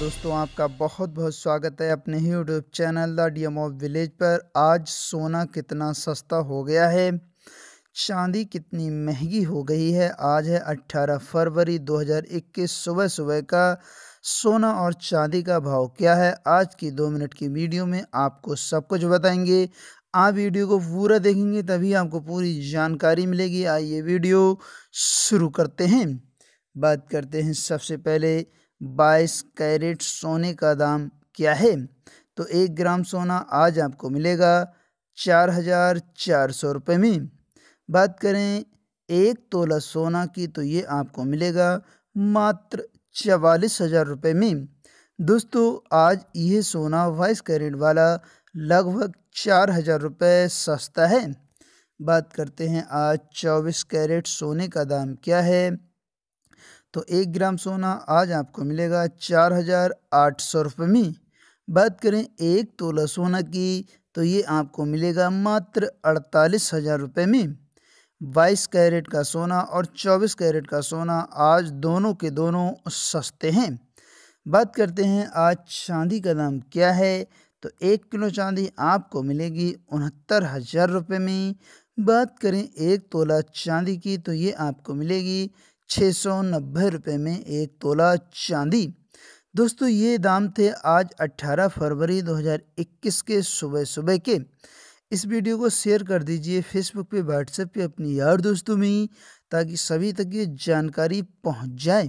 दोस्तों आपका बहुत बहुत स्वागत है अपने ही YouTube channel the D M of village पर आज सोना कितना सस्ता हो गया है चांदी कितनी महंगी हो गई है आज है 18 फरवरी 2021 सुबह सुबह का सोना और चांदी का भाव क्या है आज की दो मिनट की वीडियो में आपको सब कुछ बताएंगे आप वीडियो को पूरा देखेंगे तभी आपको पूरी जानकारी मिलेगी आइए वीडियो शुरू करते हैं बात करते हैं सबसे पहले बाईस कैरेट सोने का दाम क्या है तो एक ग्राम सोना आज आपको मिलेगा चार हजार चार सौ रुपये में बात करें एक तोला सोना की तो ये आपको मिलेगा मात्र चवालीस हज़ार रुपये में दोस्तों आज यह सोना बाईस कैरेट वाला लगभग चार हज़ार रुपये सस्ता है बात करते हैं आज चौबीस कैरेट सोने का दाम क्या है तो एक ग्राम सोना आज आपको मिलेगा चार हज़ार आठ सौ रुपये में बात करें एक तोला सोना की तो ये आपको मिलेगा मात्र अड़तालीस हज़ार रुपये में बाईस कैरेट का सोना और चौबीस कैरेट का सोना आज दोनों के दोनों सस्ते हैं बात करते हैं आज चांदी का दाम क्या है तो एक किलो चांदी आपको मिलेगी उनहत्तर हज़ार रुपये में बात करें एक तोला चांदी की तो ये आपको मिलेगी छः सौ नब्बे रुपये में एक तोला चांदी दोस्तों ये दाम थे आज 18 फरवरी 2021 के सुबह सुबह के इस वीडियो को शेयर कर दीजिए फेसबुक पे व्हाट्सएप पे अपनी यार दोस्तों में ताकि सभी तक ये जानकारी पहुंच जाए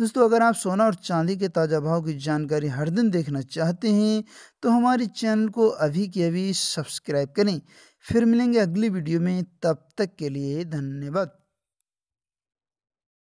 दोस्तों अगर आप सोना और चांदी के ताज़ा भाव की जानकारी हर दिन देखना चाहते हैं तो हमारे चैनल को अभी के अभी सब्सक्राइब करें फिर मिलेंगे अगली वीडियो में तब तक के लिए धन्यवाद